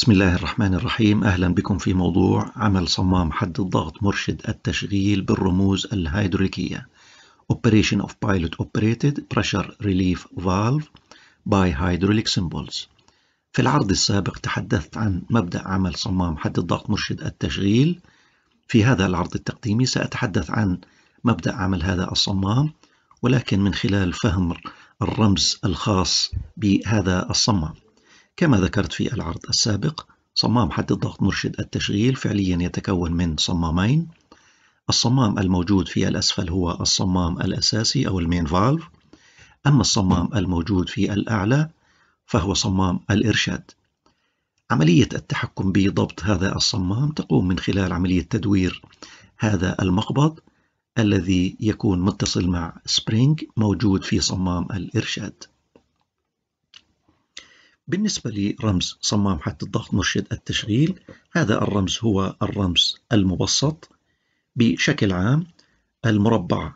بسم الله الرحمن الرحيم أهلا بكم في موضوع عمل صمام حد الضغط مرشد التشغيل بالرموز الهيدروليكية Operation of Pilot Operated Pressure Relief Valve by Hydraulic Symbols في العرض السابق تحدثت عن مبدأ عمل صمام حد الضغط مرشد التشغيل في هذا العرض التقديمي سأتحدث عن مبدأ عمل هذا الصمام ولكن من خلال فهم الرمز الخاص بهذا الصمام كما ذكرت في العرض السابق صمام حد الضغط مرشد التشغيل فعليا يتكون من صمامين الصمام الموجود في الأسفل هو الصمام الأساسي أو المين فالف أما الصمام الموجود في الأعلى فهو صمام الإرشاد عملية التحكم بضبط هذا الصمام تقوم من خلال عملية تدوير هذا المقبض الذي يكون متصل مع سبرينج موجود في صمام الإرشاد بالنسبة لرمز صمام حد الضغط مرشد التشغيل هذا الرمز هو الرمز المبسط بشكل عام المربع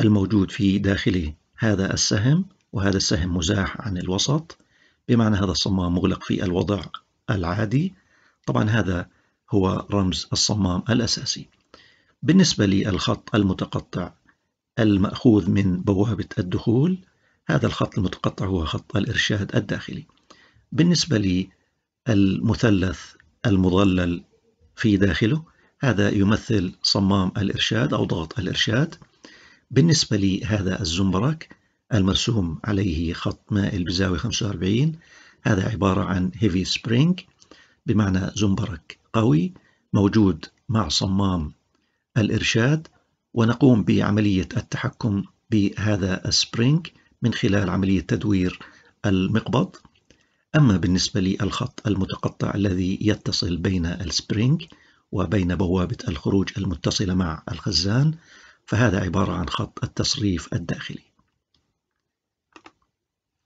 الموجود في داخله هذا السهم وهذا السهم مزاح عن الوسط بمعنى هذا الصمام مغلق في الوضع العادي طبعا هذا هو رمز الصمام الأساسي بالنسبة للخط المتقطع المأخوذ من بوابة الدخول هذا الخط المتقطع هو خط الإرشاد الداخلي بالنسبة للمثلث المضلل في داخله هذا يمثل صمام الإرشاد أو ضغط الإرشاد بالنسبة لهذا الزمبرك المرسوم عليه خط مائل بزاوية 45 هذا عبارة عن هيفي سبرينج بمعنى زمبرك قوي موجود مع صمام الإرشاد ونقوم بعملية التحكم بهذا السبرينج من خلال عملية تدوير المقبض أما بالنسبة للخط المتقطع الذي يتصل بين السبرينج وبين بوابة الخروج المتصلة مع الخزان فهذا عبارة عن خط التصريف الداخلي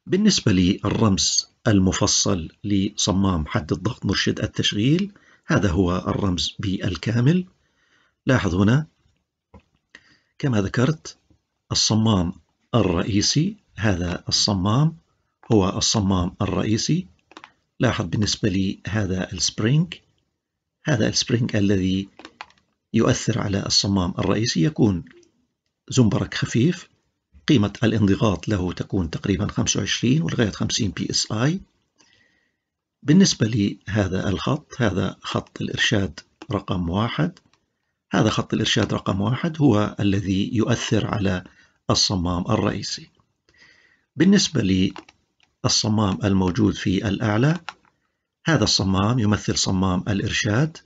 بالنسبة للرمز المفصل لصمام حد الضغط مرشد التشغيل هذا هو الرمز بالكامل لاحظ هنا كما ذكرت الصمام الرئيسي هذا الصمام هو الصمام الرئيسي لاحظ بالنسبة لي هذا السبرينج هذا السبرينج الذي يؤثر على الصمام الرئيسي يكون زنبرك خفيف قيمة الانضغاط له تكون تقريبا 25 ولغاية 50 بي اس اي بالنسبة لهذا الخط هذا خط الإرشاد رقم واحد هذا خط الإرشاد رقم واحد هو الذي يؤثر على الصمام الرئيسي بالنسبة الصمام الموجود في الأعلى هذا الصمام يمثل صمام الإرشاد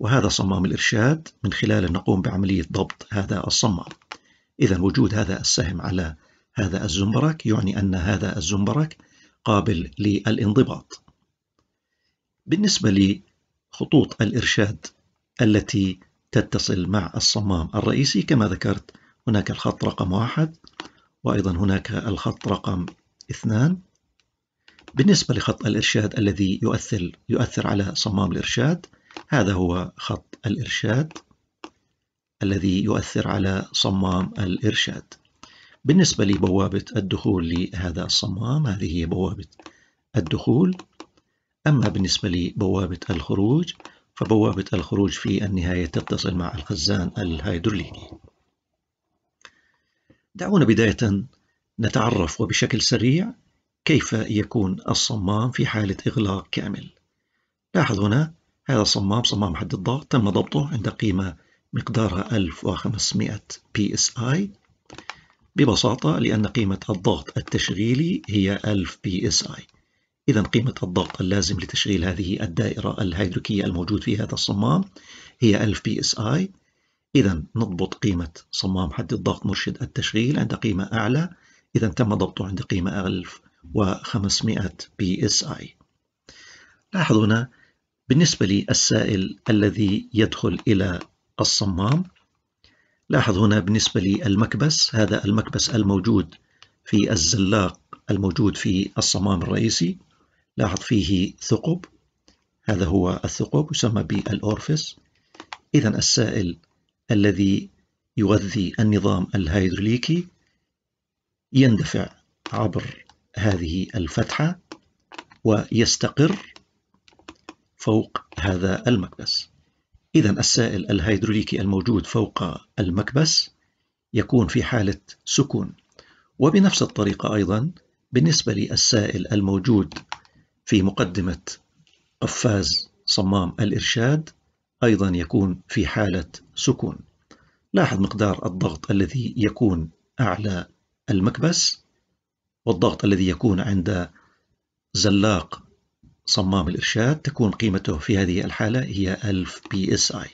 وهذا صمام الإرشاد من خلاله نقوم بعملية ضبط هذا الصمام إذا وجود هذا السهم على هذا الزمبرك يعني أن هذا الزمبرك قابل للانضباط بالنسبة لخطوط الإرشاد التي تتصل مع الصمام الرئيسي كما ذكرت هناك الخط رقم واحد وأيضا هناك الخط رقم اثنان بالنسبة لخط الإرشاد الذي يؤثر, يؤثر على صمام الإرشاد هذا هو خط الإرشاد الذي يؤثر على صمام الإرشاد بالنسبة لبوابة الدخول لهذا الصمام هذه هي بوابة الدخول أما بالنسبة لبوابة الخروج فبوابة الخروج في النهاية تتصل مع الخزان الهيدروليكي دعونا بداية نتعرف وبشكل سريع كيف يكون الصمام في حالة إغلاق كامل لاحظ هنا هذا الصمام صمام حد الضغط تم ضبطه عند قيمة مقدارها 1500 PSI ببساطة لأن قيمة الضغط التشغيلي هي 1000 PSI إذا قيمة الضغط اللازم لتشغيل هذه الدائرة الهيدروكية الموجود في هذا الصمام هي 1000 PSI إذا نضبط قيمة صمام حد الضغط مرشد التشغيل عند قيمة أعلى إذا تم ضبطه عند قيمة 1000 و500 بي اس اي لاحظوا هنا بالنسبة للسائل الذي يدخل إلى الصمام لاحظ هنا بالنسبة للمكبس هذا المكبس الموجود في الزلاق الموجود في الصمام الرئيسي لاحظ فيه ثقب هذا هو الثقب يسمى بالأورفس إذا السائل الذي يغذي النظام الهيدروليكي يندفع عبر هذه الفتحة ويستقر فوق هذا المكبس إذا السائل الهيدروليكي الموجود فوق المكبس يكون في حالة سكون وبنفس الطريقة أيضا بالنسبة للسائل الموجود في مقدمة قفاز صمام الإرشاد أيضا يكون في حالة سكون لاحظ مقدار الضغط الذي يكون أعلى المكبس والضغط الذي يكون عند زلاق صمام الإرشاد تكون قيمته في هذه الحالة هي 1000 PSI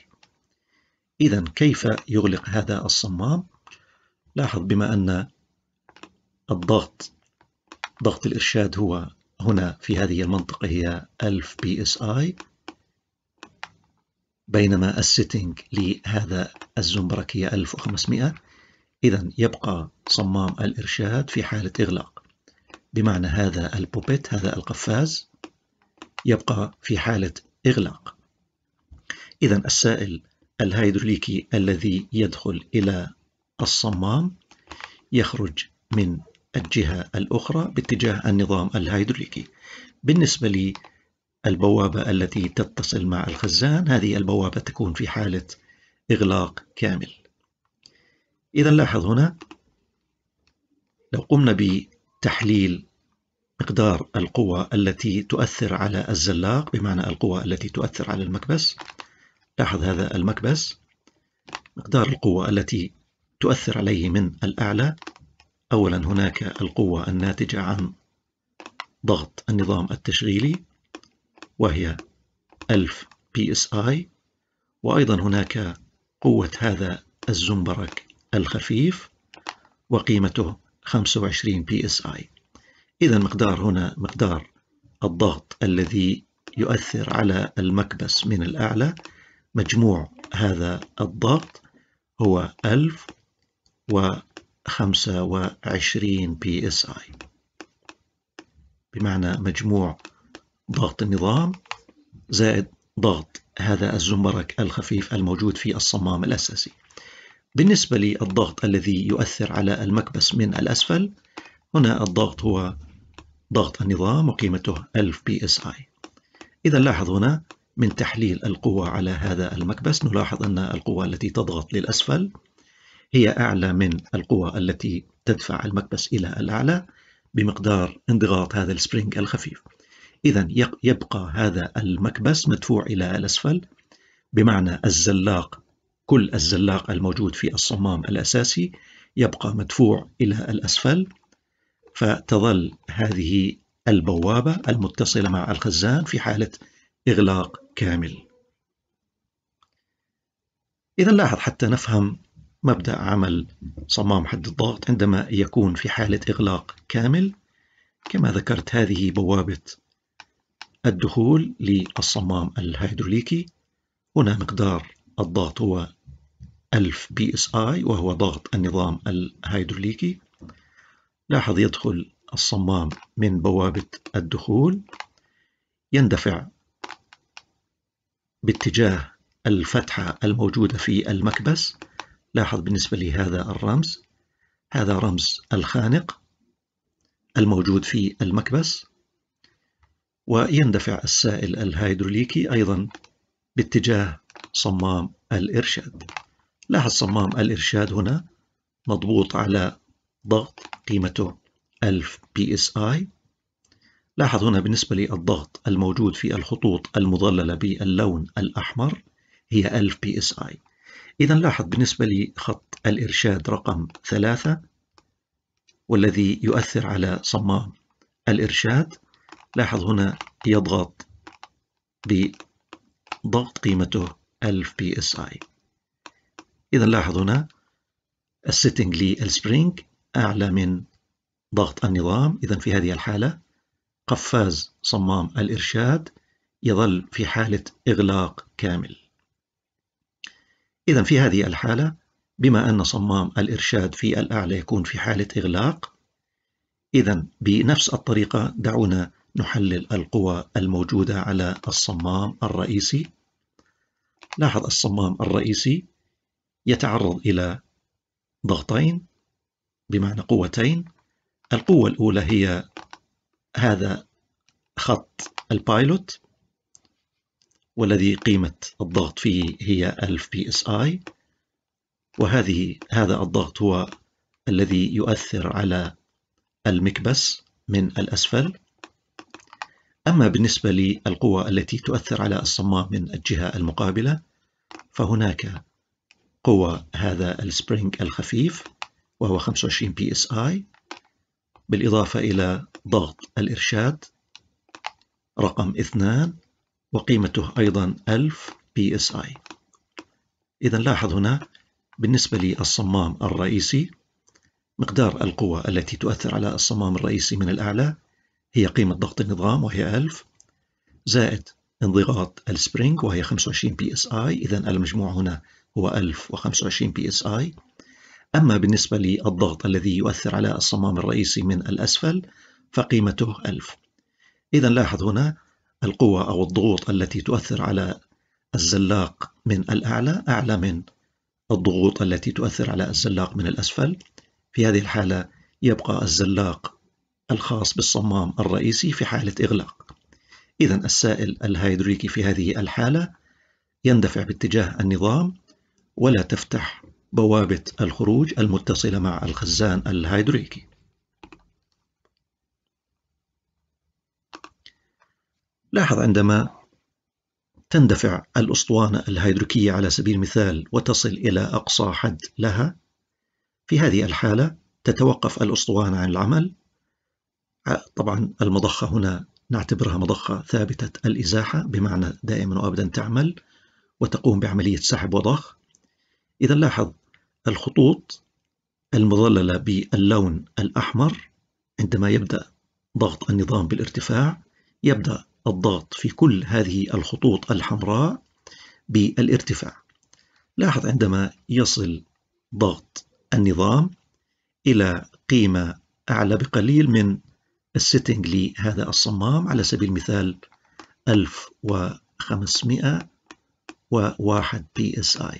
إذا كيف يغلق هذا الصمام؟ لاحظ بما أن الضغط ضغط الإرشاد هو هنا في هذه المنطقة هي 1000 PSI بينما السيتنج لهذا الزمبرك هي 1500 إذا يبقى صمام الإرشاد في حالة إغلاق بمعنى هذا البوبيت هذا القفاز يبقى في حالة إغلاق إذا السائل الهيدروليكي الذي يدخل إلى الصمام يخرج من الجهة الأخرى باتجاه النظام الهيدروليكي بالنسبة للبوابة التي تتصل مع الخزان هذه البوابة تكون في حالة إغلاق كامل إذا لاحظ هنا لو قمنا تحليل مقدار القوة التي تؤثر على الزلاق بمعنى القوة التي تؤثر على المكبس لاحظ هذا المكبس مقدار القوة التي تؤثر عليه من الأعلى أولا هناك القوة الناتجة عن ضغط النظام التشغيلي وهي 1000 PSI وأيضا هناك قوة هذا الزنبرك الخفيف وقيمته 25 psi إذا مقدار هنا مقدار الضغط الذي يؤثر على المكبس من الأعلى مجموع هذا الضغط هو 1025 psi بمعنى مجموع ضغط النظام زائد ضغط هذا الزمبرك الخفيف الموجود في الصمام الأساسي بالنسبة للضغط الذي يؤثر على المكبس من الأسفل هنا الضغط هو ضغط النظام وقيمته 1000 بي اس اي إذا لاحظ هنا من تحليل القوة على هذا المكبس نلاحظ أن القوة التي تضغط للأسفل هي أعلى من القوة التي تدفع المكبس إلى الأعلى بمقدار انضغاط هذا السبرينج الخفيف إذا يبقى هذا المكبس مدفوع إلى الأسفل بمعنى الزلاق كل الزلاق الموجود في الصمام الأساسي يبقى مدفوع إلى الأسفل فتظل هذه البوابة المتصلة مع الخزان في حالة إغلاق كامل إذا لاحظ حتى نفهم مبدأ عمل صمام حد الضغط عندما يكون في حالة إغلاق كامل كما ذكرت هذه بوابة الدخول للصمام الهيدروليكي هنا مقدار الضغط هو 1000 بي اس اي وهو ضغط النظام الهيدروليكي لاحظ يدخل الصمام من بوابة الدخول يندفع باتجاه الفتحة الموجودة في المكبس لاحظ بالنسبة لي هذا الرمز هذا رمز الخانق الموجود في المكبس ويندفع السائل الهيدروليكي أيضا باتجاه صمام الإرشاد لاحظ صمام الإرشاد هنا مضبوط على ضغط قيمته 1000 PSI لاحظ هنا بالنسبة للضغط الموجود في الخطوط المظللة باللون الأحمر هي 1000 PSI إذا لاحظ بالنسبة لخط الإرشاد رقم ثلاثة والذي يؤثر على صمام الإرشاد لاحظ هنا يضغط بضغط قيمته 1000 PSI إذا لاحظ هنا السيتنج للسبرينج أعلى من ضغط النظام إذا في هذه الحالة قفاز صمام الإرشاد يظل في حالة إغلاق كامل إذا في هذه الحالة بما أن صمام الإرشاد في الأعلى يكون في حالة إغلاق إذا بنفس الطريقة دعونا نحلل القوى الموجودة على الصمام الرئيسي لاحظ الصمام الرئيسي يتعرض إلى ضغطين بمعنى قوتين القوة الأولى هي هذا خط البايلوت والذي قيمة الضغط فيه هي 1000 بي اس اي وهذه هذا الضغط هو الذي يؤثر على المكبس من الأسفل أما بالنسبة للقوة التي تؤثر على الصمام من الجهة المقابلة فهناك هو هذا السبرينج الخفيف وهو 25 بي اس اي بالإضافة إلى ضغط الإرشاد رقم اثنان وقيمته أيضا 1000 بي اس اي إذا لاحظ هنا بالنسبة للصمام الرئيسي مقدار القوة التي تؤثر على الصمام الرئيسي من الأعلى هي قيمة ضغط النظام وهي 1000 زائد انضغاط السبرينج وهي 25 بي اس اي إذا المجموع هنا هو 1025 PSI أما بالنسبة للضغط الذي يؤثر على الصمام الرئيسي من الأسفل فقيمته 1000 إذا لاحظ هنا القوة أو الضغوط التي تؤثر على الزلاق من الأعلى أعلى من الضغوط التي تؤثر على الزلاق من الأسفل في هذه الحالة يبقى الزلاق الخاص بالصمام الرئيسي في حالة إغلاق إذا السائل الهيدريكي في هذه الحالة يندفع باتجاه النظام ولا تفتح بوابة الخروج المتصلة مع الخزان الهيدروليكي لاحظ عندما تندفع الأسطوانة الهيدروكية على سبيل المثال وتصل إلى أقصى حد لها في هذه الحالة تتوقف الأسطوانة عن العمل طبعا المضخة هنا نعتبرها مضخة ثابتة الإزاحة بمعنى دائما وأبدا تعمل وتقوم بعملية سحب وضخ إذا لاحظ الخطوط المظللة باللون الأحمر عندما يبدأ ضغط النظام بالارتفاع يبدأ الضغط في كل هذه الخطوط الحمراء بالارتفاع لاحظ عندما يصل ضغط النظام إلى قيمة أعلى بقليل من السيتنج لهذا الصمام على سبيل المثال 1500 و1 PSI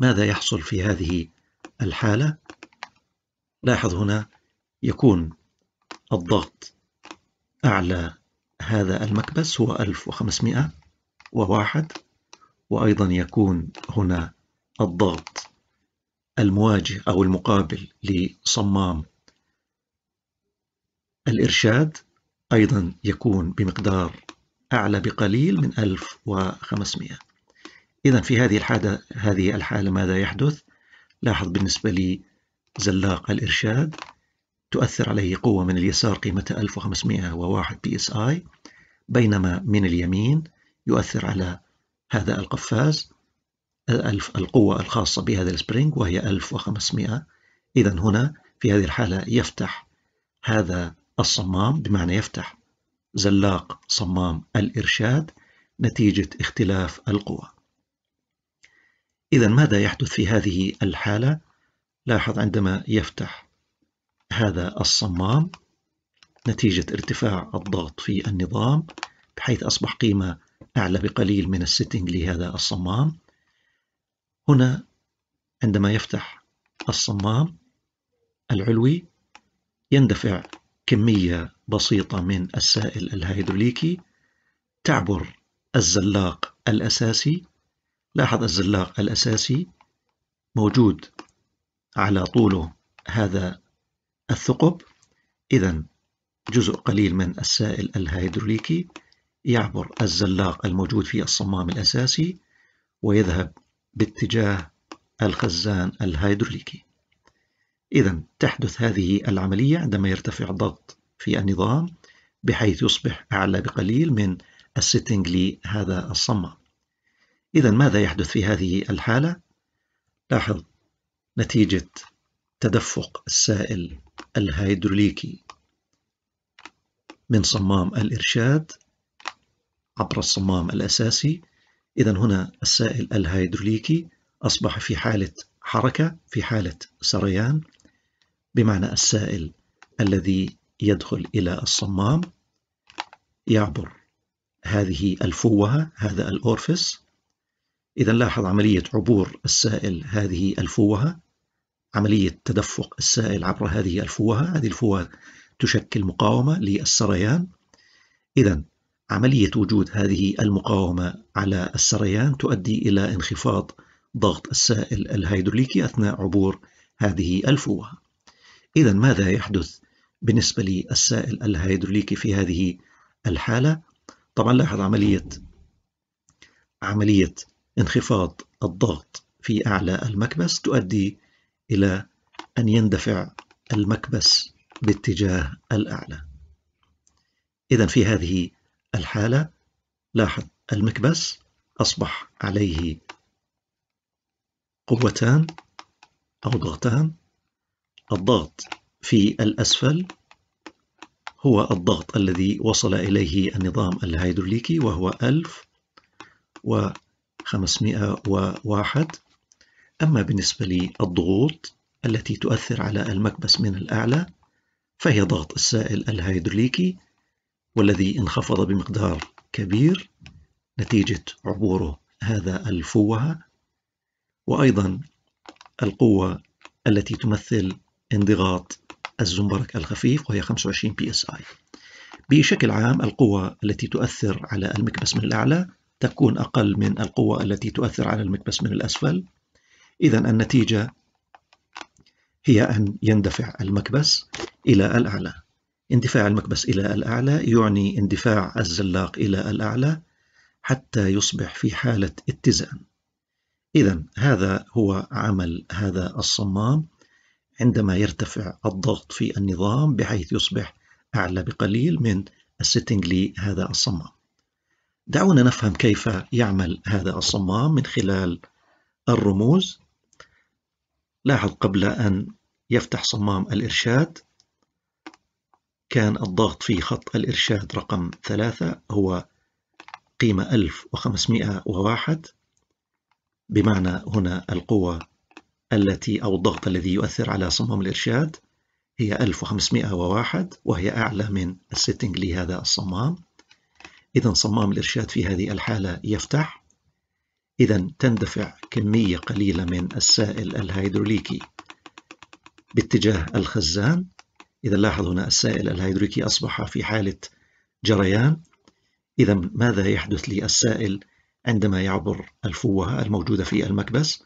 ماذا يحصل في هذه الحالة؟ لاحظ هنا يكون الضغط أعلى هذا المكبس هو 1501 وأيضا يكون هنا الضغط المواجه أو المقابل لصمام الإرشاد أيضا يكون بمقدار أعلى بقليل من 1500 إذا في هذه الحالة هذه الحالة ماذا يحدث؟ لاحظ بالنسبة لي زلاق الإرشاد تؤثر عليه قوة من اليسار قيمة 1501 بي اس اي بينما من اليمين يؤثر على هذا القفاز القوة الخاصة بهذا السبرينج وهي 1500 إذا هنا في هذه الحالة يفتح هذا الصمام بمعنى يفتح زلاق صمام الإرشاد نتيجة اختلاف القوى إذا ماذا يحدث في هذه الحالة؟ لاحظ عندما يفتح هذا الصمام نتيجة ارتفاع الضغط في النظام بحيث أصبح قيمة أعلى بقليل من السيتنج لهذا الصمام هنا عندما يفتح الصمام العلوي يندفع كمية بسيطة من السائل الهيدروليكي تعبر الزلاق الأساسي لاحظ الزلاق الأساسي موجود على طوله هذا الثقب إذا جزء قليل من السائل الهيدروليكي يعبر الزلاق الموجود في الصمام الأساسي ويذهب باتجاه الخزان الهيدروليكي إذا تحدث هذه العملية عندما يرتفع الضغط في النظام بحيث يصبح أعلى بقليل من السيتنج لهذا الصمام إذا ماذا يحدث في هذه الحالة؟ لاحظ نتيجة تدفق السائل الهيدروليكي من صمام الإرشاد عبر الصمام الأساسي إذا هنا السائل الهيدروليكي أصبح في حالة حركة في حالة سريان بمعنى السائل الذي يدخل إلى الصمام يعبر هذه الفوهة هذا الأورفس إذا لاحظ عملية عبور السائل هذه الفوهة عملية تدفق السائل عبر هذه الفوهة هذه الفوهة تشكل مقاومة للسريان إذا عملية وجود هذه المقاومة على السريان تؤدي إلى انخفاض ضغط السائل الهيدروليكي أثناء عبور هذه الفوهة إذا ماذا يحدث بالنسبة للسائل الهيدروليكي في هذه الحالة؟ طبعا لاحظ عملية عملية انخفاض الضغط في أعلى المكبس تؤدي إلى أن يندفع المكبس باتجاه الأعلى إذا في هذه الحالة لاحظ المكبس أصبح عليه قوتان أو ضغطان الضغط في الأسفل هو الضغط الذي وصل إليه النظام الهيدروليكي وهو 1000 و 501 أما بالنسبة للضغوط التي تؤثر على المكبس من الأعلى فهي ضغط السائل الهيدروليكي والذي انخفض بمقدار كبير نتيجة عبوره هذا الفوهة وأيضا القوة التي تمثل انضغاط الزنبرك الخفيف وهي 25 psi بشكل عام القوة التي تؤثر على المكبس من الأعلى تكون أقل من القوة التي تؤثر على المكبس من الأسفل إذا النتيجة هي أن يندفع المكبس إلى الأعلى اندفاع المكبس إلى الأعلى يعني اندفاع الزلاق إلى الأعلى حتى يصبح في حالة اتزان إذا هذا هو عمل هذا الصمام عندما يرتفع الضغط في النظام بحيث يصبح أعلى بقليل من السيتنج لهذا الصمام دعونا نفهم كيف يعمل هذا الصمام من خلال الرموز لاحظ قبل أن يفتح صمام الإرشاد كان الضغط في خط الإرشاد رقم ثلاثة هو قيمة 1501 بمعنى هنا القوة التي أو الضغط الذي يؤثر على صمام الإرشاد هي 1501 وهي أعلى من السيتنج لهذا الصمام إذا صمام الإرشاد في هذه الحالة يفتح إذا تندفع كمية قليلة من السائل الهيدروليكي باتجاه الخزان إذا لاحظ هنا السائل الهيدروليكي أصبح في حالة جريان إذا ماذا يحدث للسائل عندما يعبر الفوهة الموجودة في المكبس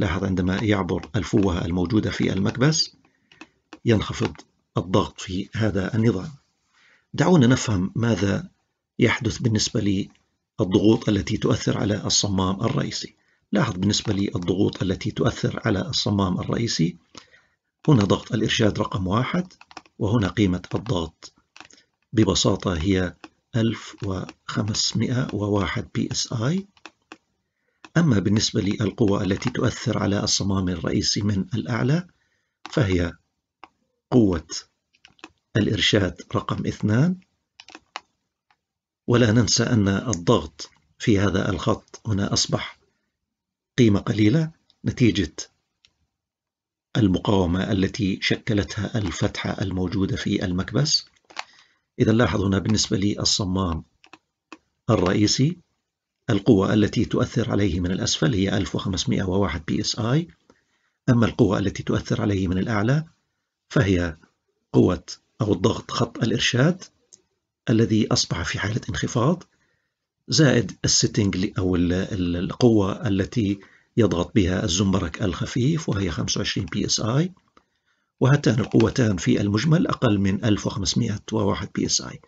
لاحظ عندما يعبر الفوهة الموجودة في المكبس ينخفض الضغط في هذا النظام دعونا نفهم ماذا يحدث بالنسبة لي الضغوط التي تؤثر على الصمام الرئيسي لاحظ بالنسبة لي الضغوط التي تؤثر على الصمام الرئيسي هنا ضغط الإرشاد رقم واحد وهنا قيمة الضغط ببساطة هي 1501 PSI أما بالنسبة للقوة التي تؤثر على الصمام الرئيسي من الأعلى فهي قوة الإرشاد رقم اثنان ولا ننسى أن الضغط في هذا الخط هنا أصبح قيمة قليلة نتيجة المقاومة التي شكلتها الفتحة الموجودة في المكبس إذا لاحظ هنا بالنسبة للصمام الرئيسي القوة التي تؤثر عليه من الأسفل هي 1501 PSI أما القوة التي تؤثر عليه من الأعلى فهي قوة أو الضغط خط الإرشاد الذي أصبح في حالة انخفاض زائد السيتنج أو القوة التي يضغط بها الزمبرك الخفيف وهي 25 بي اس اي وهاتان القوتان في المجمل أقل من 1501 بي اس اي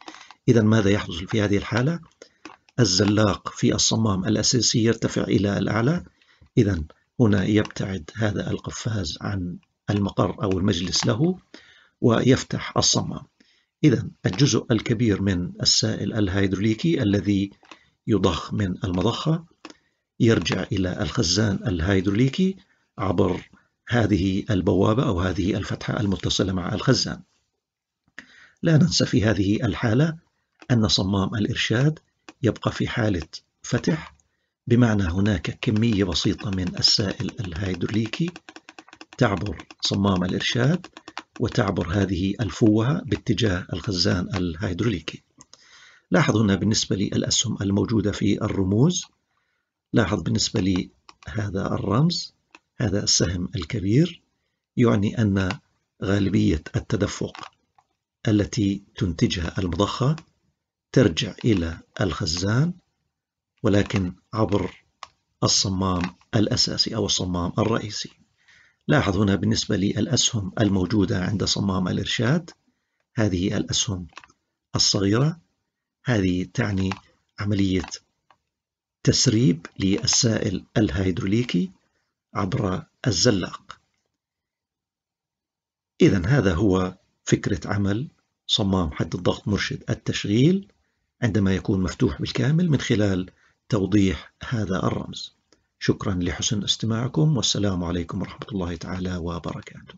إذا ماذا يحدث في هذه الحالة؟ الزلاق في الصمام الأساسي يرتفع إلى الأعلى إذا هنا يبتعد هذا القفاز عن المقر أو المجلس له ويفتح الصمام إذا الجزء الكبير من السائل الهيدروليكي الذي يضخ من المضخة يرجع إلى الخزان الهيدروليكي عبر هذه البوابة أو هذه الفتحة المتصلة مع الخزان لا ننسى في هذه الحالة أن صمام الإرشاد يبقى في حالة فتح بمعنى هناك كمية بسيطة من السائل الهيدروليكي تعبر صمام الإرشاد وتعبر هذه الفوهة باتجاه الخزان الهيدروليكي لاحظ هنا بالنسبة للأسهم الموجودة في الرموز لاحظ بالنسبة لهذا هذا الرمز هذا السهم الكبير يعني أن غالبية التدفق التي تنتجها المضخة ترجع إلى الخزان ولكن عبر الصمام الأساسي أو الصمام الرئيسي لاحظ هنا بالنسبة للأسهم الموجودة عند صمام الإرشاد هذه الأسهم الصغيرة هذه تعني عملية تسريب للسائل الهيدروليكي عبر الزلاق إذا هذا هو فكرة عمل صمام حد الضغط مرشد التشغيل عندما يكون مفتوح بالكامل من خلال توضيح هذا الرمز شكرا لحسن استماعكم والسلام عليكم ورحمة الله تعالى وبركاته